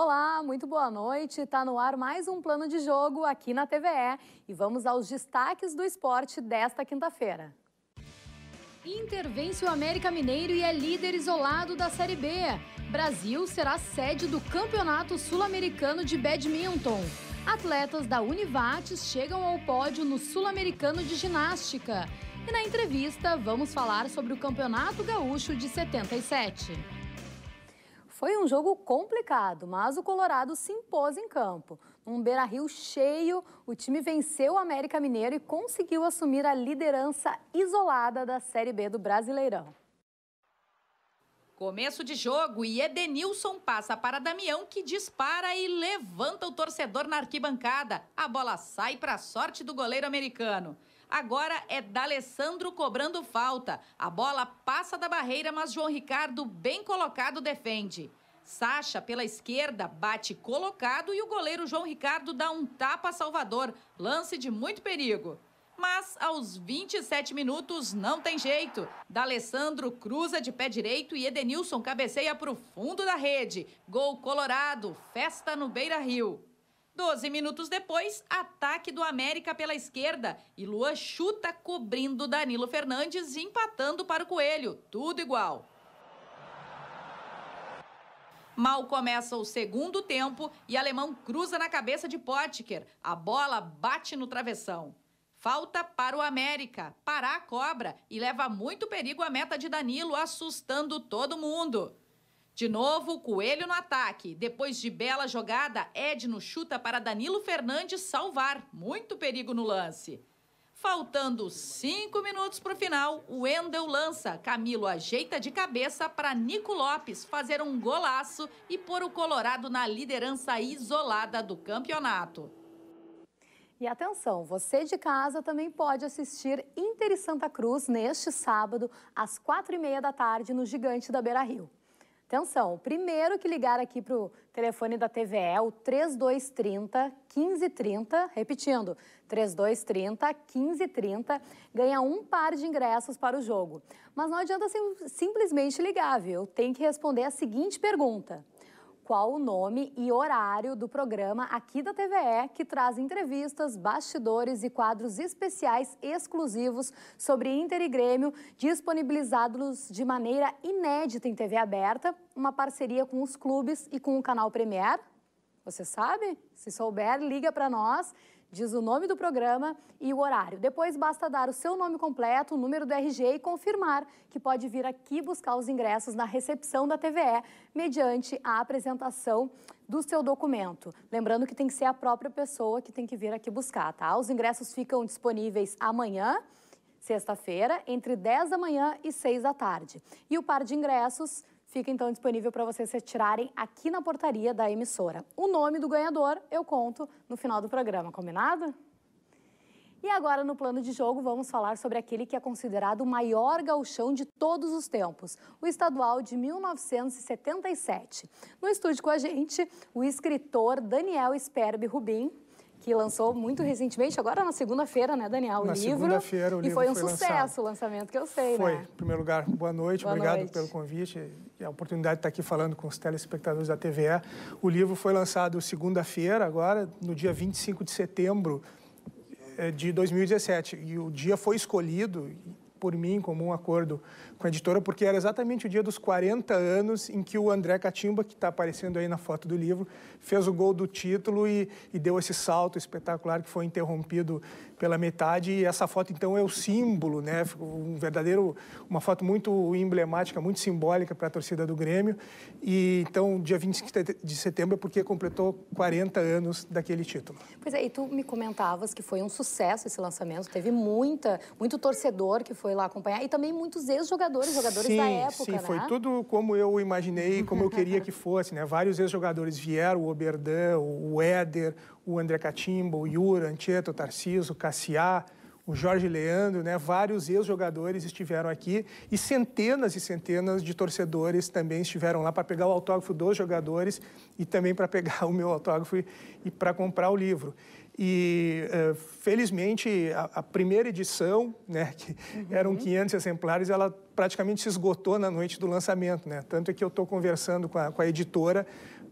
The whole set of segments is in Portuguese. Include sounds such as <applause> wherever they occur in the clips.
Olá, muito boa noite. Está no ar mais um plano de jogo aqui na TVE e vamos aos destaques do esporte desta quinta-feira. Inter vence o América Mineiro e é líder isolado da Série B. Brasil será sede do Campeonato Sul-Americano de Badminton. Atletas da Univates chegam ao pódio no Sul-Americano de Ginástica. E na entrevista, vamos falar sobre o Campeonato Gaúcho de 77. Foi um jogo complicado, mas o Colorado se impôs em campo. Um Beira-Rio cheio, o time venceu o América Mineiro e conseguiu assumir a liderança isolada da Série B do Brasileirão. Começo de jogo e Edenilson passa para Damião que dispara e levanta o torcedor na arquibancada. A bola sai para a sorte do goleiro americano. Agora é D'Alessandro cobrando falta. A bola passa da barreira, mas João Ricardo, bem colocado, defende. Sacha, pela esquerda, bate colocado e o goleiro João Ricardo dá um tapa a Salvador. Lance de muito perigo. Mas aos 27 minutos não tem jeito. D'Alessandro cruza de pé direito e Edenilson cabeceia para o fundo da rede. Gol colorado, festa no Beira-Rio. 12 minutos depois, ataque do América pela esquerda e Lua chuta cobrindo Danilo Fernandes, empatando para o Coelho. Tudo igual. Mal começa o segundo tempo e alemão cruza na cabeça de Potker. A bola bate no travessão. Falta para o América, Pará a cobra e leva muito perigo a meta de Danilo, assustando todo mundo. De novo, o Coelho no ataque. Depois de bela jogada, Edno chuta para Danilo Fernandes salvar. Muito perigo no lance. Faltando cinco minutos para o final, o Wendel lança. Camilo ajeita de cabeça para Nico Lopes fazer um golaço e pôr o Colorado na liderança isolada do campeonato. E atenção, você de casa também pode assistir Inter e Santa Cruz neste sábado, às quatro e meia da tarde, no Gigante da Beira Rio. Atenção, o primeiro que ligar aqui para o telefone da TVE é o 3230 1530, repetindo, 3230 1530, ganha um par de ingressos para o jogo. Mas não adianta sim, simplesmente ligar, viu? Tem que responder a seguinte pergunta qual o nome e horário do programa aqui da TVE, que traz entrevistas, bastidores e quadros especiais exclusivos sobre Inter e Grêmio, disponibilizados de maneira inédita em TV aberta, uma parceria com os clubes e com o canal Premier. Você sabe? Se souber, liga para nós. Diz o nome do programa e o horário. Depois basta dar o seu nome completo, o número do RG e confirmar que pode vir aqui buscar os ingressos na recepção da TVE, mediante a apresentação do seu documento. Lembrando que tem que ser a própria pessoa que tem que vir aqui buscar, tá? Os ingressos ficam disponíveis amanhã sexta-feira, entre 10 da manhã e 6 da tarde. E o par de ingressos Fica então disponível para vocês retirarem aqui na portaria da emissora. O nome do ganhador eu conto no final do programa, combinado? E agora, no plano de jogo, vamos falar sobre aquele que é considerado o maior gauchão de todos os tempos, o estadual de 1977. No estúdio com a gente, o escritor Daniel Sperbe Rubim que lançou muito recentemente, agora na segunda-feira, né, Daniel? O na livro. Segunda-feira, o e livro. E foi um foi sucesso lançado. o lançamento, que eu sei, foi. né? Foi. Em primeiro lugar, boa noite, boa obrigado noite. pelo convite e a oportunidade de estar aqui falando com os telespectadores da TVE. O livro foi lançado segunda-feira, agora, no dia 25 de setembro eh, de 2017. E o dia foi escolhido, por mim, como um acordo com a editora, porque era exatamente o dia dos 40 anos em que o André Catimba, que está aparecendo aí na foto do livro, fez o gol do título e, e, deu esse salto espetacular que foi interrompido pela metade. E essa foto, então, é o símbolo, né? Um verdadeiro, uma foto muito emblemática, muito simbólica para a torcida do Grêmio. E então, dia 25 de setembro é porque completou 40 anos daquele título. Pois é, e tu me comentavas que foi um sucesso esse lançamento, teve muita, muito torcedor que foi foi lá acompanhar. E também muitos ex-jogadores, jogadores, jogadores sim, da época, sim, né? foi tudo como eu imaginei, como eu queria que fosse, né? Vários ex-jogadores vieram, o Oberdan, o Éder, o André Catimbo, o Yura, Antieto, Tarciso, Cassiá, o Jorge Leandro, né? Vários ex-jogadores estiveram aqui e centenas e centenas de torcedores também estiveram lá para pegar o autógrafo dos jogadores e também para pegar o meu autógrafo e, e para comprar o livro. E, uh, felizmente, a, a, primeira edição, né, que uhum. eram 500 exemplares, ela praticamente se esgotou na noite do lançamento, né? Tanto é que eu estou conversando com a, com a editora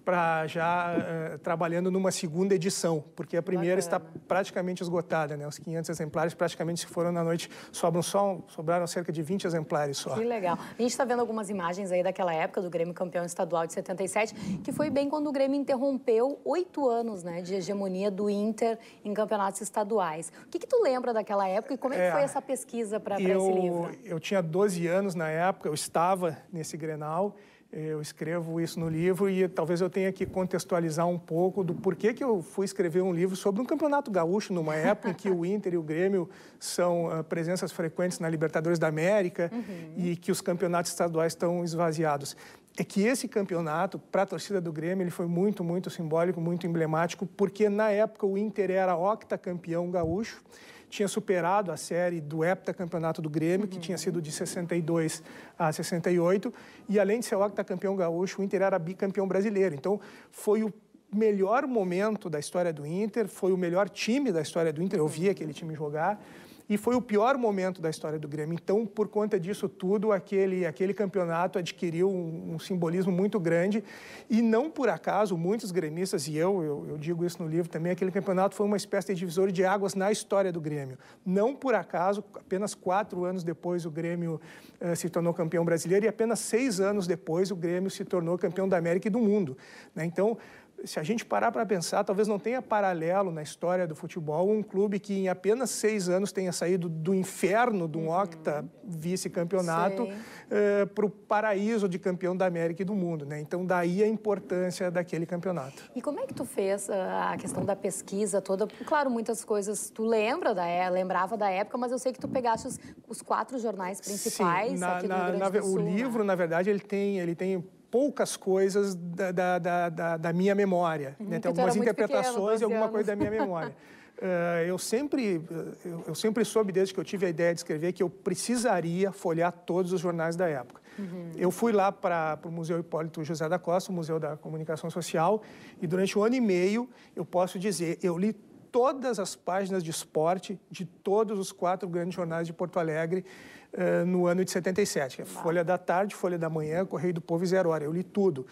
para já uh, trabalhando numa segunda edição, porque a primeira Bacana. está praticamente esgotada, né? Os 500 exemplares praticamente se foram na noite, sobram só sobraram cerca de 20 exemplares só. Que legal. A gente está vendo algumas imagens aí daquela época do Grêmio campeão estadual de 77, que foi bem quando o Grêmio interrompeu oito anos, né, de hegemonia do Inter em campeonatos estaduais. O que, que tu lembra daquela época e como é que é, foi essa pesquisa para esse livro? Eu tinha 12 anos anos na época, eu estava nesse Grenal, eu escrevo isso no livro e talvez eu tenha que contextualizar um pouco do porquê que eu fui escrever um livro sobre um campeonato gaúcho numa época em que o Inter e o Grêmio são uh, presenças frequentes na Libertadores da América uhum. e que os campeonatos estaduais estão esvaziados. É que esse campeonato, para a torcida do Grêmio, ele foi muito, muito simbólico, muito emblemático, porque na época o Inter era octacampeão gaúcho tinha superado a série do heptacampeonato do Grêmio, que uhum. tinha sido de 62 a 68, e além de ser o octacampeão gaúcho, o Inter era bicampeão brasileiro. Então, foi o melhor momento da história do Inter, foi o melhor time da história do Inter, eu vi uhum. aquele time jogar e foi o pior momento da história do Grêmio. Então, por conta disso tudo, aquele, aquele campeonato adquiriu um, um simbolismo muito grande e não por acaso, muitos gremistas, e eu, eu, eu digo isso no livro também, aquele campeonato foi uma espécie de divisor de águas na história do Grêmio. Não por acaso, apenas quatro anos depois o Grêmio eh, se tornou campeão brasileiro e apenas seis anos depois o Grêmio se tornou campeão da América e do mundo. Né? Então, se a gente parar para pensar, talvez não tenha paralelo na história do futebol um clube que em apenas seis anos tenha saído do inferno de um uhum. octa vice-campeonato eh, para o paraíso de campeão da América e do mundo. Né? Então, daí a importância daquele campeonato. E como é que tu fez ah, a questão da pesquisa toda? Claro, muitas coisas tu lembra da é, lembrava da época, mas eu sei que tu pegaste os, os quatro jornais principais Sim, na, aqui na, do Rio Grande na, do Sul, O né? livro, na verdade, ele tem, ele tem poucas coisas da, da, da, da minha memória. Né? Uhum, né? Tem algumas interpretações pequeno, e alguma coisa da minha memória. Uh, <laughs> eu, sempre, eu, eu, sempre soube, desde que eu tive a ideia de escrever, que eu precisaria folhear todos os jornais da época. Uhum. Eu fui lá para o Museu Hipólito José da Costa, o Museu da Comunicação Social, e durante um ano e meio, eu posso dizer, eu li todas as páginas de esporte de todos os quatro grandes jornais de Porto Alegre, eh, no ano de 77. Folha da Tarde, Folha da Manhã, Correio do Povo e Zero Hora. Eu li tudo.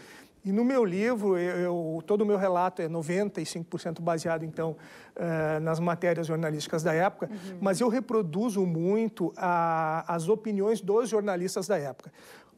E no meu livro, eu, todo o meu relato é 95% baseado, então, eh, nas matérias jornalísticas da época, uhum. mas eu reproduzo muito a, as opiniões dos jornalistas da época.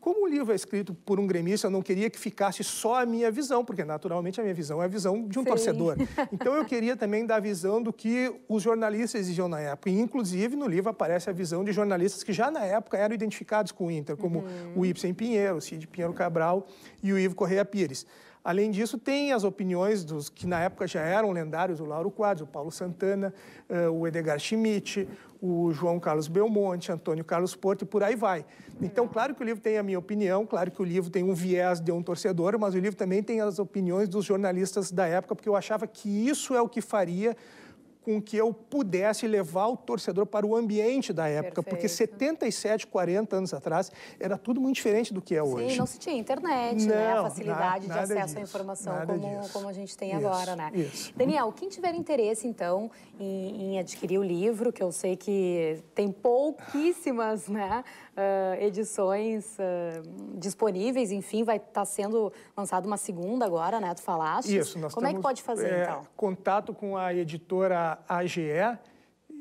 Como o livro é escrito por um gremista, eu não queria que ficasse só a minha visão, porque naturalmente a minha visão é a visão de um Sim. torcedor. <laughs> Então eu queria também dar a visão do que os jornalistas exigiam na época. E, inclusive no livro aparece a visão de jornalistas que já na época eram identificados com o Inter, como uhum. o Ibsen Pinheiro, o Cid Pinheiro Cabral e o Ivo Correia Pires. Além disso, tem as opiniões dos que na época já eram lendários, o Lauro Quadros, o Paulo Santana, eh, o Edgar Schmidt, o João Carlos Belmonte, Antônio Carlos Porto e por aí vai. Então, claro que o livro tem a minha opinião, claro que o livro tem um viés de um torcedor, mas o livro também tem as opiniões dos jornalistas da época, porque eu achava que isso é o que faria com que eu pudesse levar o torcedor para o ambiente da época, Perfeito. porque 77, 40 anos atrás era tudo muito diferente do que é Sim, hoje. Sim, não se tinha internet, não, né? A facilidade nada, nada de acesso disso, à informação como, como a gente tem isso, agora, né? Isso. Daniel, quem tiver interesse então em, em, adquirir o livro, que eu sei que tem pouquíssimas, né, uh, edições uh, disponíveis, enfim, vai estar tá sendo lançado uma segunda agora, né? Tu falaste. Isso. Nós Como temos, é que pode fazer é, então? Contato com a editora AGE.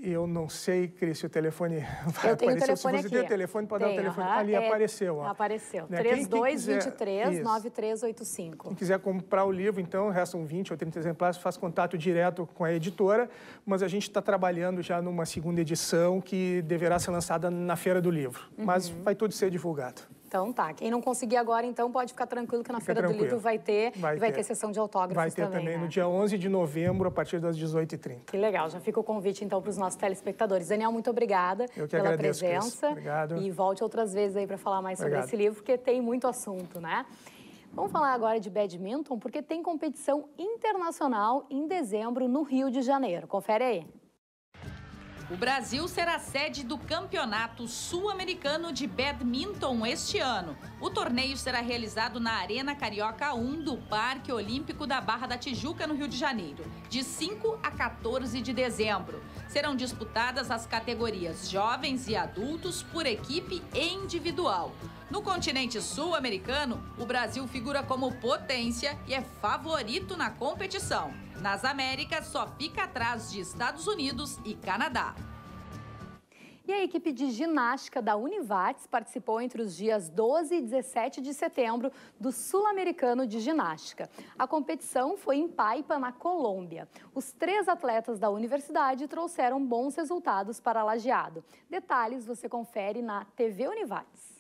Eu não sei, Cris, se o telefone <laughs> vai eu tenho aparecer. Telefone se você aqui. tem o telefone, pode dar o telefone. Uhum, Ali é, apareceu. Ó. Apareceu. Né? 3223-9385. Quem quiser comprar o livro, então, restam 20 ou 30 exemplares, faz contato direto com a editora. Mas a gente está trabalhando já numa segunda edição que deverá ser lançada na Feira do Livro. Uhum. Mas vai tudo ser divulgado. Então tá. Quem não conseguir agora, então, pode ficar tranquilo que na Fica Feira tranquilo. do Livro vai ter. Vai, vai ter. ter. sessão de autógrafos Vai ter também, também né? no dia 11 de novembro, a partir das 18h30. Que legal. Já fica o convite, então, para os nossos telespectadores. Daniel, muito obrigada Eu que pela agradeço, presença. Chris. Obrigado. E volte outras vezes aí para falar mais Obrigado. sobre esse livro, porque tem muito assunto, né? Vamos falar agora de badminton, porque tem competição internacional em dezembro no Rio de Janeiro. Confere aí. O Brasil será sede do Campeonato Sul-Americano de Badminton este ano. O torneio será realizado na Arena Carioca 1 do Parque Olímpico da Barra da Tijuca, no Rio de Janeiro, de 5 a 14 de dezembro. Serão disputadas as categorias jovens e adultos por equipe e individual. No continente sul-americano, o Brasil figura como potência e é favorito na competição. Nas Américas, só fica atrás de Estados Unidos e Canadá. E a equipe de ginástica da Univates participou entre os dias 12 e 17 de setembro do Sul-Americano de Ginástica. A competição foi em Paipa, na Colômbia. Os três atletas da universidade trouxeram bons resultados para Lajeado. Detalhes você confere na TV Univates.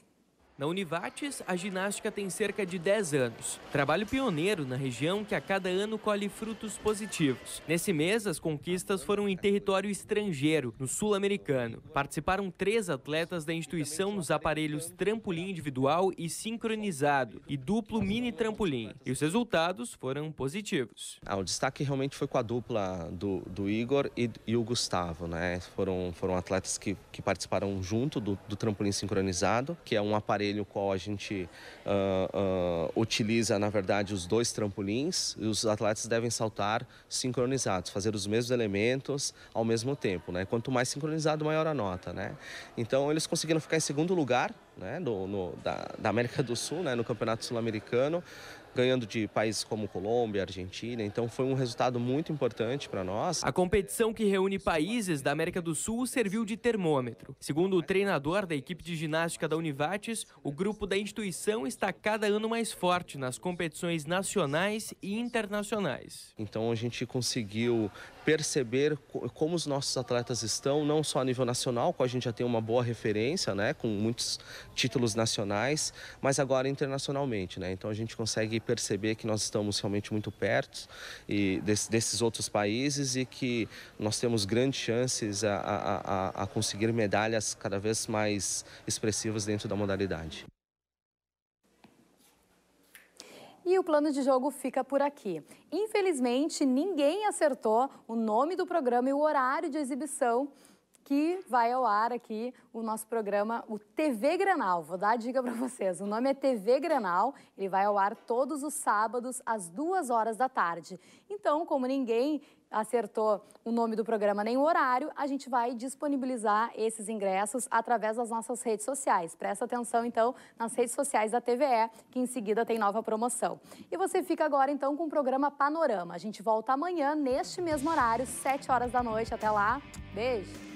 Na Univates, a ginástica tem cerca de 10 anos. Trabalho pioneiro na região que a cada ano colhe frutos positivos. Nesse mês, as conquistas foram em território estrangeiro, no sul-americano. Participaram três atletas da instituição nos aparelhos trampolim individual e sincronizado, e duplo mini trampolim. E os resultados foram positivos. Ah, o destaque realmente foi com a dupla do, do Igor e, e, o Gustavo, né? Foram, foram atletas que, que participaram junto do, do trampolim sincronizado, que é um aparelho aparelho qual a gente uh, uh, utiliza, na verdade, os dois trampolins e os atletas devem saltar sincronizados, fazer os mesmos elementos ao mesmo tempo, né? Quanto mais sincronizado, maior a nota, né? Então, eles conseguiram ficar em segundo lugar né, no, no da, da, América do Sul, né, no Campeonato Sul-Americano, ganhando de países como Colômbia, Argentina. Então foi um resultado muito importante para nós. A competição que reúne países da América do Sul serviu de termômetro. Segundo o treinador da equipe de ginástica da Univates, o grupo da instituição está cada ano mais forte nas competições nacionais e internacionais. Então a gente conseguiu perceber como os nossos atletas estão, não só a nível nacional, com a gente já tem uma boa referência, né, com muitos títulos nacionais, mas agora internacionalmente, né? Então a gente consegue perceber que nós estamos realmente muito perto e desse, desses outros países e que nós temos grandes chances a, a, a conseguir medalhas cada vez mais expressivas dentro da modalidade. E o plano de jogo fica por aqui. Infelizmente, ninguém acertou o nome do programa e o horário de exibição que vai ao ar aqui o nosso programa, o TV Granal. Vou dar a dica para vocês. O nome é TV Granal, ele vai ao ar todos os sábados às duas horas da tarde. Então, como ninguém acertou o nome do programa nem o horário, a gente vai disponibilizar esses ingressos através das nossas redes sociais. Presta atenção, então, nas redes sociais da TVE, que em seguida tem nova promoção. E você fica agora, então, com o programa Panorama. A gente volta amanhã, neste mesmo horário, sete horas da noite. Até lá. Beijo!